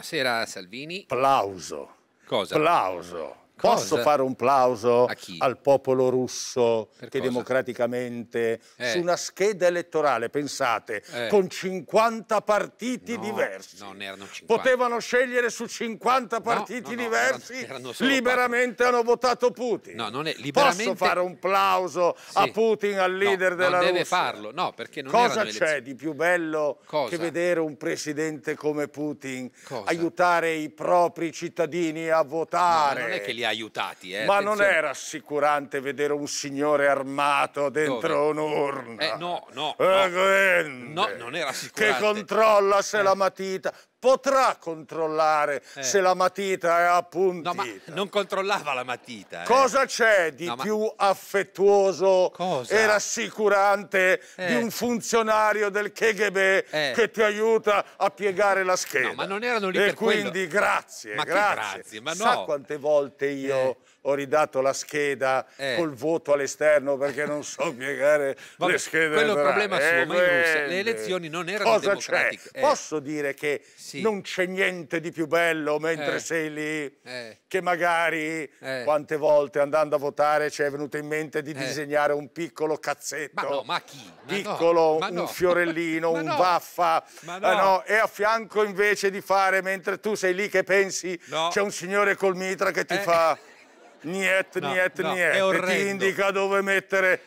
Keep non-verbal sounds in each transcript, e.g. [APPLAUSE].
Buonasera Salvini. Applauso. Cosa? Applauso. Cosa? Posso fare un plauso al popolo russo per che cosa? democraticamente eh. su una scheda elettorale, pensate, eh. con 50 partiti no, diversi. No, erano 50. Potevano scegliere su 50 partiti no, no, diversi, erano, erano liberamente hanno votato Putin. No, non è liberamente... Posso fare un plauso sì. a Putin, al leader della Russia? Non deve farlo, no, perché non Cosa c'è di più bello cosa? che vedere un presidente come Putin cosa? aiutare i propri cittadini a votare? non è che li ha aiutati. Eh, Ma attenzione. non è rassicurante vedere un signore armato dentro un'urna. Eh, no, no, eh, no. no. non è rassicurante. Che controlla se eh. la matita potrà controllare eh. se la matita è appuntita. No, non controllava la matita. Eh. Cosa c'è di no, ma... più affettuoso Cosa? e rassicurante eh. di un funzionario del KGB eh. che ti aiuta a piegare la scheda? No, ma non erano lì e per quindi quello. grazie, ma grazie. grazie ma no. Sa quante volte io eh ho ridato la scheda eh. col voto all'esterno perché non so [LAUGHS] piegare Vabbè, le schede. Quello è il problema suo, ma in Russia le eh, elezioni non erano cosa democratiche. Eh. Posso dire che sì. non c'è niente di più bello mentre eh. sei lì, eh. che magari quante volte andando a votare ci è venuto in mente di disegnare un piccolo cazzetto. Ma no, ma chi? Ma piccolo, no, un no. fiorellino, [LAUGHS] un no. vaffa. No. e a fianco invece di fare, mentre tu sei lì che pensi, c'è un signore col mitra che ti fa... [LAUGHS] Niet, no, niente, no, niet. Ti indica dove mettere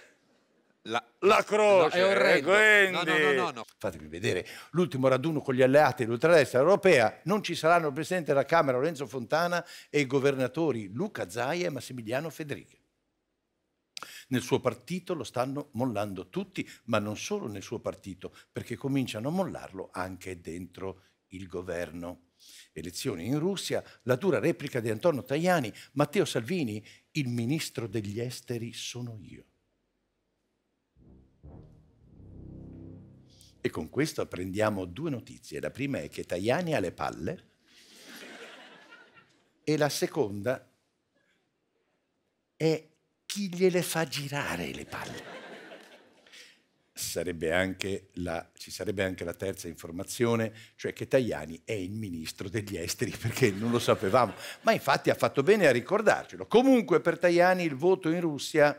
la, la croce. No, è orrendo. Quindi... No, no, no, no, Fatemi vedere l'ultimo raduno con gli alleati dell'ultradestra europea. Non ci saranno il presidente della Camera Lorenzo Fontana e i governatori Luca Zaia e Massimiliano Federica. Nel suo partito lo stanno mollando tutti, ma non solo nel suo partito, perché cominciano a mollarlo anche dentro il governo elezioni in Russia, la dura replica di Antonio Tajani, Matteo Salvini, il ministro degli esteri sono io. E con questo apprendiamo due notizie. La prima è che Tajani ha le palle e la seconda è chi gliele fa girare le palle sarebbe la, ci sarebbe anche la terza informazione, cioè che Tajani è il ministro degli esteri, [LAUGHS] perché non lo sapevamo. Ma infatti ha fatto bene a ricordarcelo. Comunque per Tajani il voto in Russia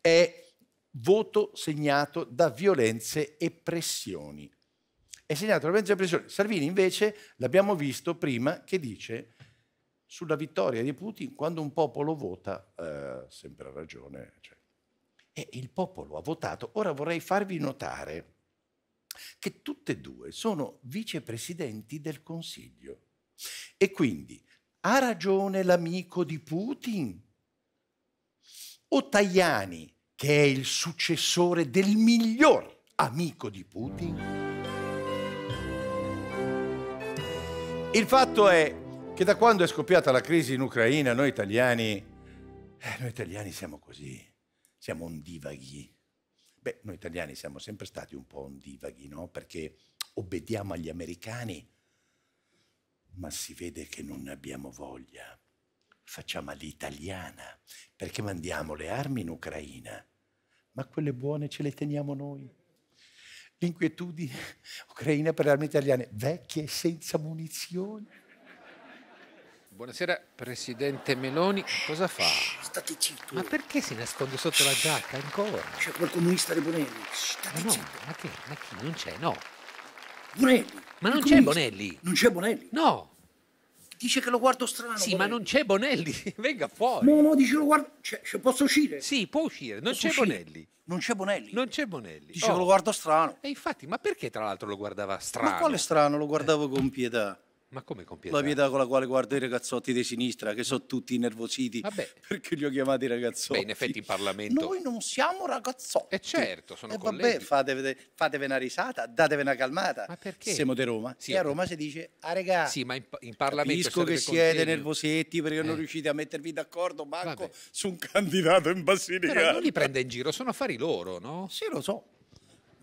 è voto segnato da violenze e pressioni. È segnato da violenze e pressioni. Salvini invece l'abbiamo visto prima che dice sulla vittoria di Putin quando un popolo vota, eh, sempre ha ragione. Cioè, e il popolo ha votato. Ora vorrei farvi notare che tutte e due sono vicepresidenti del Consiglio. E quindi ha ragione l'amico di Putin? O Tajani, che è il successore del miglior amico di Putin? Il fatto è che da quando è scoppiata la crisi in Ucraina noi italiani, eh, noi italiani siamo così siamo ondivaghi. Beh, noi italiani siamo sempre stati un po' ondivaghi, no? Perché obbediamo agli americani, ma si vede che non ne abbiamo voglia. Facciamo all'italiana, perché mandiamo le armi in Ucraina, ma quelle buone ce le teniamo noi. L'inquietudine [LAUGHS] ucraina per le armi italiane, vecchie e senza munizioni. Buonasera Presidente Meloni, cosa fa? Shh, state zitto. Ma perché si nasconde sotto la giacca ancora? C'è quel comunista di Bonelli. Shh, state ma no, zitto. Ma che? Ma chi? Non c'è, no. Bonelli. Ma non c'è Bonelli. Non c'è Bonelli? No. Dice che lo guardo strano. Sì, Bonelli. ma non c'è Bonelli. [LAUGHS] Venga fuori. No, no, dice lo guardo. Cioè, cioè, posso uscire? Sì, può uscire. Non c'è Bonelli. Non c'è Bonelli. Non c'è Bonelli. Dice oh. che lo guardo strano. E infatti, ma perché tra l'altro lo guardava strano? Ma quale strano? Lo guardavo con pietà. Ma come compietà? La pietà con la quale guardo i ragazzotti di sinistra, che sono tutti nervositi Vabbè. [LAUGHS] perché li ho chiamati ragazzotti. Beh, in effetti in Parlamento... Noi non siamo ragazzotti. E eh, certo, sono eh, colleghi. Vabbè, fateve, una risata, datevi una calmata. Ma perché? Siamo di Roma. Sì, e a Roma si dice, ah regà... Sì, ma in, in Parlamento... Capisco che siete contegno. nervosetti perché eh. non riuscite a mettervi d'accordo manco Vabbè. su un candidato in Basilicata. Però non li prende in giro, sono affari loro, no? Sì, lo so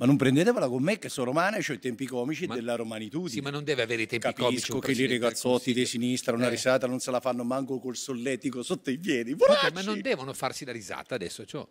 ma non prendetevela con me che sono romana e ho i tempi comici ma, della romanitudine. Sì, ma non deve avere i tempi Capisco comici. Capisco che i ragazzotti di sinistra una eh. risata non se la fanno manco col solletico sotto i piedi. Poracci. ma non devono farsi la risata adesso. Cioè.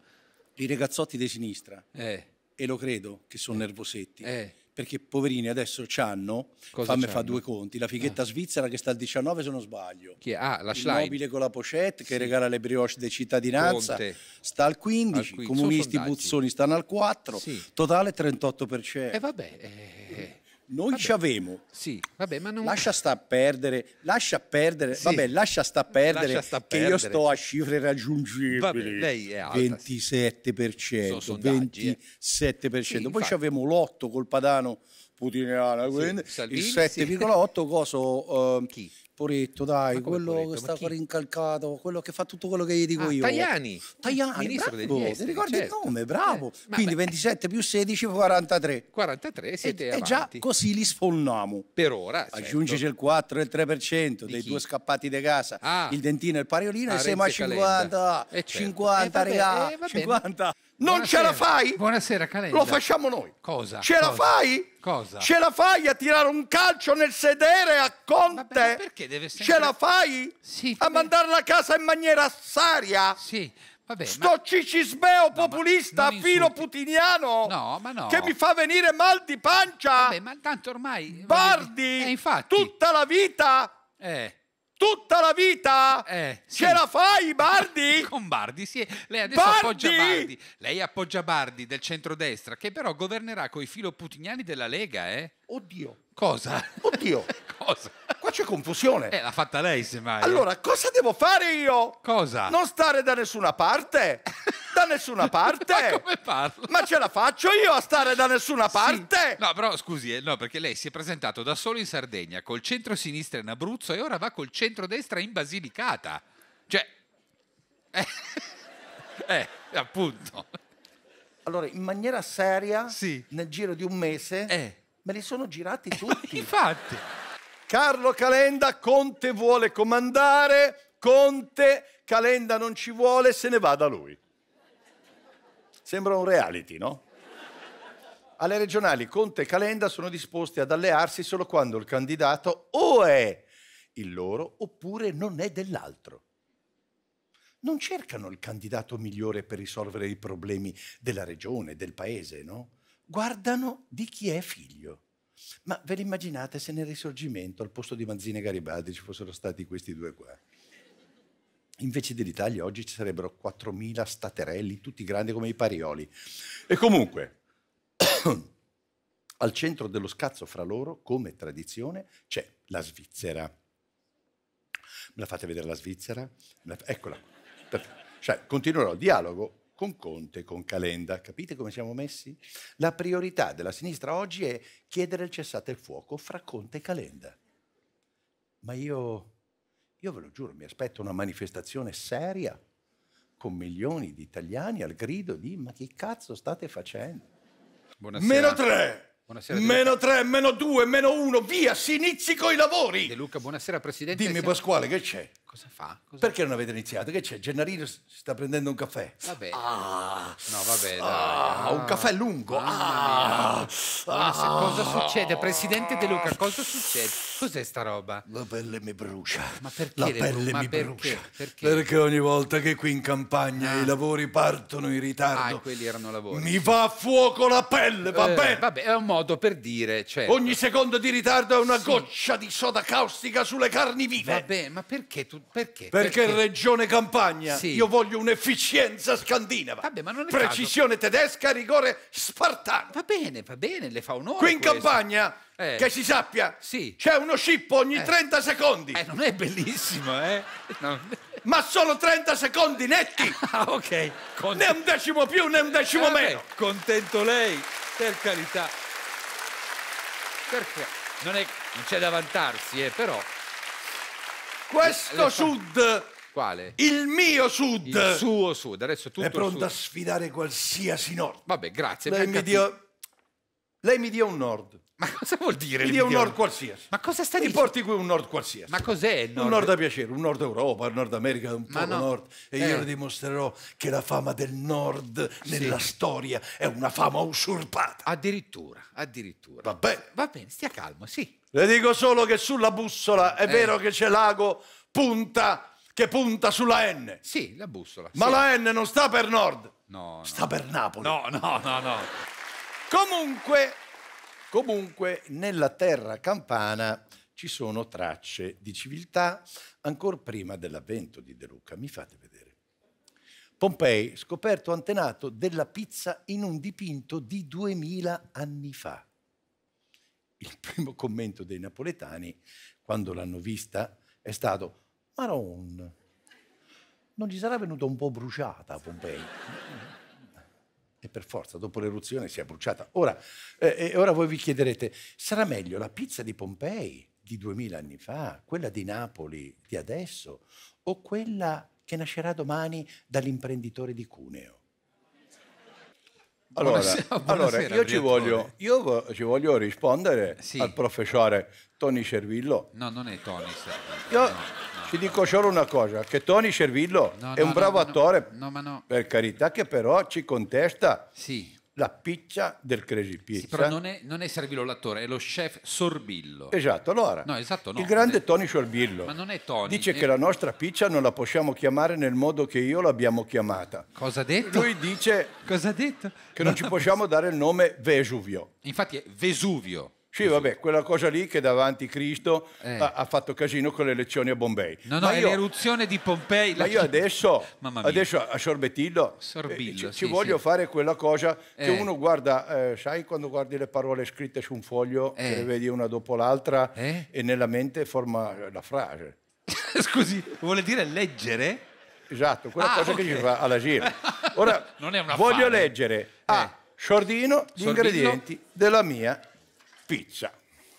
I ragazzotti di sinistra, eh. e lo credo, che sono eh. nervosetti. Eh perché poverini adesso c'hanno, Cosa fammi fa due conti, la fighetta ah. svizzera che sta al 19 se non sbaglio, Chi è? Ah, la il mobile con la pochette che sì. regala le brioche di cittadinanza, Conte. sta al 15, i comunisti puzzoni stanno al 4, sì. totale 38%. E eh vabbè... Eh... eh. Noi ci avemo. Sì, vabbè, ma non... Lascia sta perdere, lascia perdere, sì. vabbè, lascia sta perdere, lascia sta che perdere. io sto a cifre raggiungibili. Vabbè, lei è alta. 27%, sondaggi, 27%. Eh. Sì, Poi ci avevamo l'otto col Padano putiniana, sì, il 7,8 coso... [LAUGHS] Eh, Chi? Poretto, dai, quello Poretto? che sta chi? rincalcato, quello che fa tutto quello che gli dico ah, io. Tajani. Tajani, Ministro bravo, degli ricordi certo. il nome, bravo. Eh, Quindi beh. 27 più 16 43. 43 siete e, avanti. E già così li sfolliamo. Per ora, certo. Aggiungici il 4 e il 3% dei chi? due scappati di casa, ah. il dentino e il pariolino, ah, e siamo a 50, eh, certo. 50, eh, vabbè, regà, 50. Eh, non Buonasera. ce la fai? Buonasera Calenda. Lo facciamo noi. Cosa? Ce Cosa? la fai? Cosa? Ce la fai a tirare un calcio nel sedere a Conte? Vabbè, perché deve sempre... Ce la fai? Sì, a mandarla a casa in maniera assaria? Sì. Vabbè, Sto ma... cicismeo no, populista filo putiniano no, no. che mi fa venire mal di pancia. Vabbè, ma tanto ormai. Bardi, eh, infatti. tutta la vita. Eh tutta la vita? Eh, sì. Ce la fai Bardi? [LAUGHS] Con Bardi, sì. Lei adesso Bardi? appoggia Bardi. Lei appoggia Bardi del centrodestra, che però governerà coi filo putignani della Lega, eh? Oddio. Cosa? Oddio. [LAUGHS] cosa? Qua c'è confusione. Eh, l'ha fatta lei, semmai. Eh. Allora, cosa devo fare io? Cosa? Non stare da nessuna parte? [LAUGHS] da nessuna [LAUGHS] parte. Ma come parlo? Ma ce la faccio io a stare da nessuna parte? Sì. No, però scusi, eh, no, perché lei si è presentato da solo in Sardegna, col centro-sinistra in Abruzzo e ora va col centro-destra in Basilicata. Cioè... [LAUGHS] Eh, eh appunto. Allora, in maniera seria, sì. nel giro di un mese, eh. me li sono girati [LAUGHS] tutti. Infatti. Carlo Calenda, Conte vuole comandare, Conte, Calenda non ci vuole, se ne va da lui. Sembra un reality, no? Alle regionali Conte e Calenda sono disposti ad allearsi solo quando il candidato o è il loro oppure non è dell'altro. Non cercano il candidato migliore per risolvere i problemi della regione, del paese, no? Guardano di chi è figlio. Ma ve l'immaginate se nel risorgimento al posto di Manzini e Garibaldi ci fossero stati questi due qua? Invece dell'Italia oggi ci sarebbero 4.000 staterelli, tutti grandi come i parioli. E comunque, [COUGHS] al centro dello scazzo fra loro, come tradizione, c'è la Svizzera. Me la fate vedere la Svizzera? Eccola. Cioè, continuerò il dialogo con Conte, con Calenda. Capite come siamo messi? La priorità della sinistra oggi è chiedere il cessate il fuoco fra Conte e Calenda. Ma io io ve lo giuro, mi aspetto una manifestazione seria con milioni di italiani al grido di ma che cazzo state facendo? Buonasera. Meno tre! Buonasera, meno 3, meno 2, meno 1, via, si inizi coi lavori! De Luca, buonasera Presidente. Dimmi siamo... Pasquale, che c'è? Cosa fa? Cosa Perché fa? non avete iniziato? Che c'è? Gennarino si sta prendendo un caffè. Vabbè. Ah, no, vabbè. Ah, un caffè lungo. Ah, cosa ah. succede? Presidente De Luca, cosa succede? Cos'è sta roba? La pelle mi brucia. Ma perché? La pelle mi perché? brucia. Perché? perché? ogni volta che qui in campagna ah. i lavori partono in ritardo. Ah, quelli erano lavori. Mi va a fuoco la pelle, va eh, Vabbè, è un modo per dire. Certo. Ogni secondo di ritardo è una sì. goccia di soda caustica sulle carni vive. Vabbè, ma perché tu perché? Perché, perché? Regione Campania. Sì. Io voglio un'efficienza scandinava. Vabbè, ma non è Precisione caso. tedesca, rigore spartano. Va bene, va bene, le fa onore. Qui in questo. Campania, eh. che si sappia, sì. c'è uno scippo ogni eh. 30 secondi. Eh, non è bellissimo, eh? No. [LAUGHS] Ma solo 30 secondi netti! [LAUGHS] ah, ok. Cont né un decimo più, né un decimo eh, meno. Vabbè. Contento lei, per carità. Perché? Non c'è da vantarsi, eh, però questo sud... Quale? Il mio sud! Il suo sud, adesso tutto È pronto a sfidare qualsiasi nord. Vabbè, grazie. Lei mi, dia... Lei mi dia un nord. Ma cosa vuol dire? Quindi è un nord qualsiasi. Ma cosa stai dicendo? porti qui un nord qualsiasi. Ma cos'è il nord? Un nord a piacere, un nord Europa, un nord America, un po' no. nord. E eh. io le dimostrerò che la fama del nord nella sì. storia è una fama usurpata. Addirittura, addirittura. Va bene. Va bene, stia calmo, sì. Le dico solo che sulla bussola è eh. vero che c'è l'ago punta che punta sulla N. Sì, la bussola. Ma sì. la N non sta per nord. No, Sta per Napoli. No, no, no, no. Comunque Comunque nella terra campana ci sono tracce di civiltà ancora prima dell'avvento di De Luca. Mi fate vedere. Pompei, scoperto antenato della pizza in un dipinto di 2000 anni fa. Il primo commento dei napoletani, quando l'hanno vista, è stato Maron, non gli sarà venuta un po' bruciata Pompei? e per forza dopo l'eruzione si è bruciata. Ora, eh, ora voi vi chiederete, sarà meglio la pizza di Pompei di duemila anni fa, quella di Napoli di adesso o quella che nascerà domani dall'imprenditore di Cuneo? Allora, buonasera, buonasera, allora io, ci voglio, io, ci voglio, rispondere sì. al professore Tony Cervillo. No, non è Tony Cervillo. Io, no. Ti dico solo una cosa, che Tony Servillo no, è no, un bravo no, attore, per carità, che però ci contesta sì. la piccia del Crazy Pizza. Sì, però non è, non è Cervillo l'attore, è lo chef Sorbillo. Esatto, allora. Esatto, il grande è... Tony Sorbillo. Ma non è Tony. Dice è... che la nostra piccia non la possiamo chiamare nel modo che io l'abbiamo chiamata. Cosa ha detto? Lui dice... Cosa ha detto? Che non ci possiamo dare il nome Vesuvio. Infatti è Vesuvio. Sì, vabbè, quella cosa lì che davanti Cristo eh. ha, ha, fatto casino con le elezioni a Bombay. No, no, ma è io, l'eruzione di Pompei. Ma io adesso, [LAUGHS] adesso a Sorbetillo, eh, Sorbillo, eh, ci, sì, ci, voglio sì. fare quella cosa eh. che uno guarda, eh, sai quando guardi le parole scritte su un foglio, eh. che le vedi una dopo l'altra e nella mente forma la frase. [LAUGHS] Scusi, vuole dire leggere? Esatto, quella ah, cosa okay. che ci fa alla gira. [LAUGHS] Ora, voglio fame. leggere a Sordino gli Sorbino. ingredienti della mia pizza.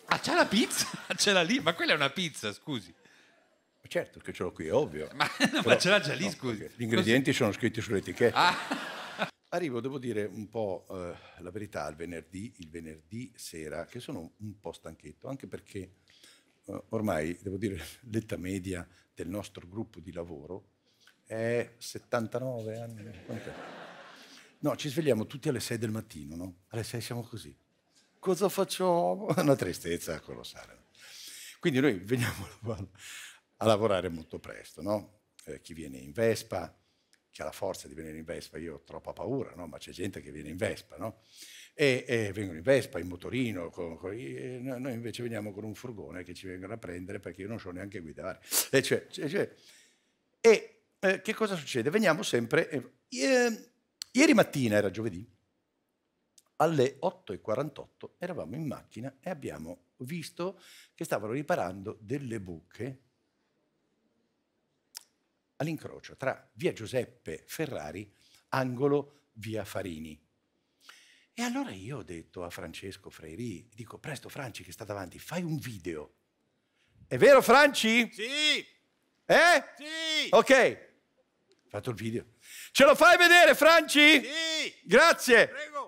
Ah, c'è la pizza? [LAUGHS] Ah, ce l'ha lì? Ma quella è una pizza, scusi. Certo che ce l'ho qui, è ovvio. Ma, [LAUGHS] Però, ma ce l'ha già lì, no, scusi. Gli ingredienti Così. sono scritti sull'etichetta. Ah. [LAUGHS] Arrivo, devo dire un po' eh, la verità, il venerdì, il venerdì sera, che sono un po' stanchetto, anche perché eh, ormai, devo dire, l'età media del nostro gruppo di lavoro è 79 anni. No, ci svegliamo tutti alle 6 del mattino, no? Alle 6 siamo così cosa facciamo? [LAUGHS] Una tristezza colossale. Quindi noi veniamo [LAUGHS] a lavorare molto presto, no? eh, chi viene in Vespa, chi ha la forza di venire in Vespa, io ho troppa paura, no? ma c'è gente che viene in Vespa, no? e, e, vengono in Vespa, in motorino, con, con, noi invece veniamo con un furgone che ci vengono a prendere perché io non so neanche guidare. E, cioè, cioè, cioè e eh, che cosa succede? Veniamo sempre... Eh, eh ieri mattina era giovedì, alle 8.48 eravamo in macchina e abbiamo visto che stavano riparando delle buche all'incrocio tra via Giuseppe Ferrari, angolo via Farini. E allora io ho detto a Francesco Freiri, dico presto Franci che sta davanti, fai un video. È vero Franci? Sì! Eh? Sì! Ok, ho fatto il video. Ce lo fai vedere Franci? Sì! Grazie! Prego!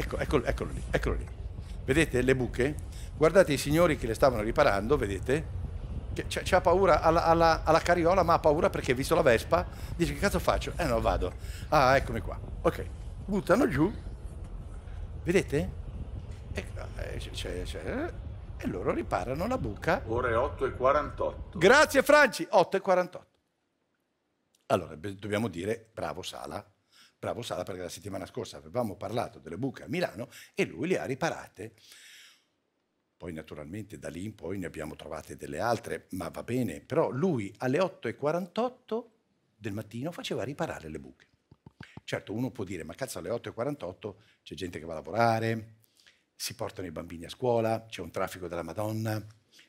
Ecco, eccolo, eccolo lì, eccolo lì. Vedete le buche? Guardate i signori che le stavano riparando, vedete? C'ha paura alla, alla, alla, carriola, ma ha paura perché ha visto la Vespa, dice che cazzo faccio? Eh no, vado. Ah, eccomi qua. Ok. Buttano giù. Vedete? E, eh, c'è, c'è, eh, e loro riparano la buca. Ore 8 e 48. Grazie Franci, 8 e 48. Allora, dobbiamo dire bravo Sala, bravo Sala perché la settimana scorsa avevamo parlato delle buche a Milano e lui le ha riparate. Poi naturalmente da lì in poi ne abbiamo trovate delle altre, ma va bene, però lui alle 8.48 del mattino faceva riparare le buche. Certo, uno può dire, ma cazzo alle 8.48 c'è gente che va a lavorare, si portano i bambini a scuola, c'è un traffico della Madonna,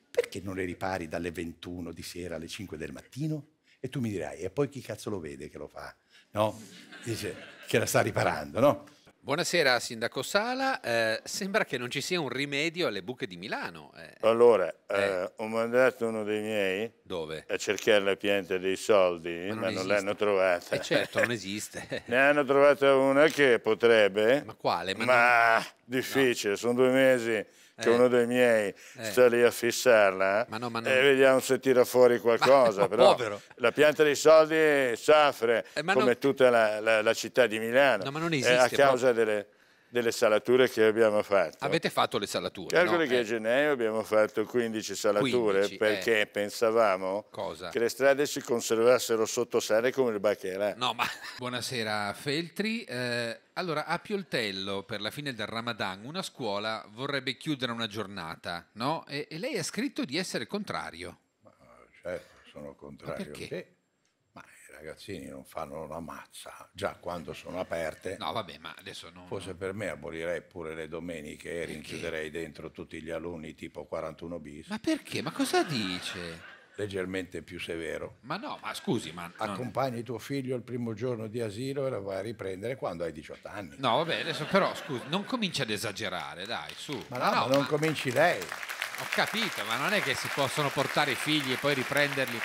perché non le ripari dalle 21 di sera alle 5 del mattino? E tu mi dirai, e poi chi cazzo lo vede che lo fa? no? Dice che la sta riparando, no? Buonasera Sindaco Sala, eh, sembra che non ci sia un rimedio alle buche di Milano. Eh, allora, eh, eh ho mandato uno dei miei Dove? a cercare la pianta dei soldi, ma non, non l'hanno trovata. Eh certo, non esiste. [LAUGHS] ne hanno trovata una che potrebbe. Ma quale? Ma, ma non... difficile, no. sono due mesi che eh. uno dei miei eh. sta lì a fissarla eh. ma no, ma non... e vediamo se tira fuori qualcosa. Ma, però la pianta dei soldi soffre eh, come non... tutta la, la, la, città di Milano no, eh, esiste, a causa proprio. delle delle salature che abbiamo fatto. Avete fatto le salature? Calcoli no, che eh. a gennaio abbiamo fatto 15 salature 15, eh. perché eh. pensavamo Cosa? che le strade si conservassero sotto sale come il bacchera. No, ma [LAUGHS] buonasera Feltri. Eh, allora, a Pioltello, per la fine del Ramadan, una scuola vorrebbe chiudere una giornata, no? E, e lei ha scritto di essere contrario. Ma, certo, sono contrario. Ma perché? Sì ragazzini non fanno una mazza già quando sono aperte. No, vabbè, ma adesso non. Forse per me abolirei pure le domeniche e rinchiuderei dentro tutti gli alunni tipo 41 bis. Ma perché? Ma cosa dice? Leggermente più severo. Ma no, ma scusi, ma. Accompagni non... tuo figlio il primo giorno di asilo e lo vai a riprendere quando hai 18 anni. No, vabbè, adesso però scusi, non cominci ad esagerare, dai, su. Ma no, no ma non ma... cominci lei. Ho capito, ma non è che si possono portare i figli e poi riprenderli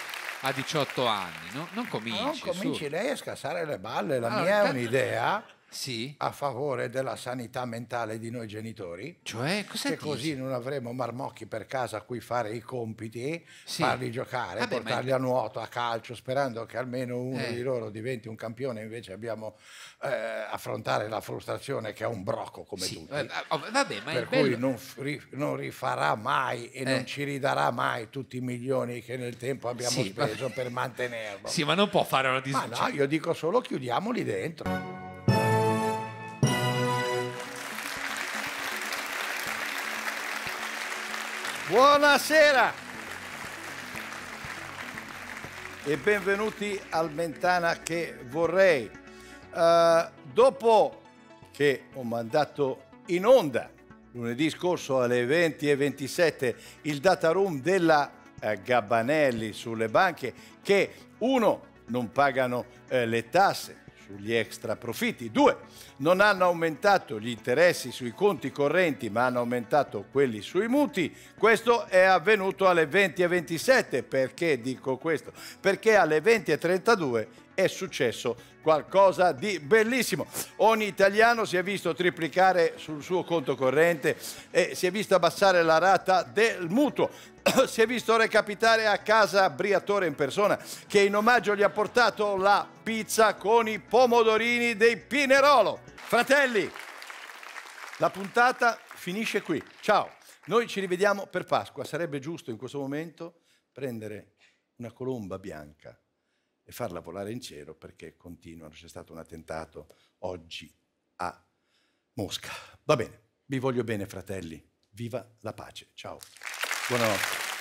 a 18 anni, no? non ah, cominci. Non cominci su. lei a scassare le balle, la allora, mia è un'idea sì. a favore della sanità mentale di noi genitori. Cioè, cosa Che così non avremo marmocchi per casa a cui fare i compiti, sì. farli giocare, Vabbè, portarli ma... a nuoto, a calcio, sperando che almeno uno eh. di loro diventi un campione. Invece abbiamo eh, affrontare la frustrazione che è un brocco come sì. tutti. Eh, oh, vabbè, ma per cui non, non, rifarà mai e eh. non ci ridarà mai tutti i milioni che nel tempo abbiamo sì, speso ma... per mantenerlo. Sì, ma non può fare una discussione. no, cioè io dico solo chiudiamoli dentro. Buonasera e benvenuti al Mentana che vorrei. Uh, dopo che ho mandato in onda lunedì scorso alle 20.27 il data room della uh, eh, Gabbanelli sulle banche che uno non pagano uh, le tasse, sugli extra profitti. Due, Non hanno aumentato gli interessi sui conti correnti ma hanno aumentato quelli sui mutui. Questo è avvenuto alle 20.27. Perché dico questo? Perché alle 20.32 è successo qualcosa di bellissimo. Ogni italiano si è visto triplicare sul suo conto corrente e si è visto abbassare la rata del mutuo. [COUGHS] si è visto recapitare a casa Briatore in persona che in omaggio gli ha portato la pizza con i pomodorini dei Pinerolo. Fratelli, la puntata finisce qui. Ciao. Noi ci rivediamo per Pasqua. Sarebbe giusto in questo momento prendere una colomba bianca e farla volare in cielo perché continuano. C'è stato un attentato oggi a Mosca. Va bene, vi voglio bene fratelli, viva la pace, ciao, buonanotte.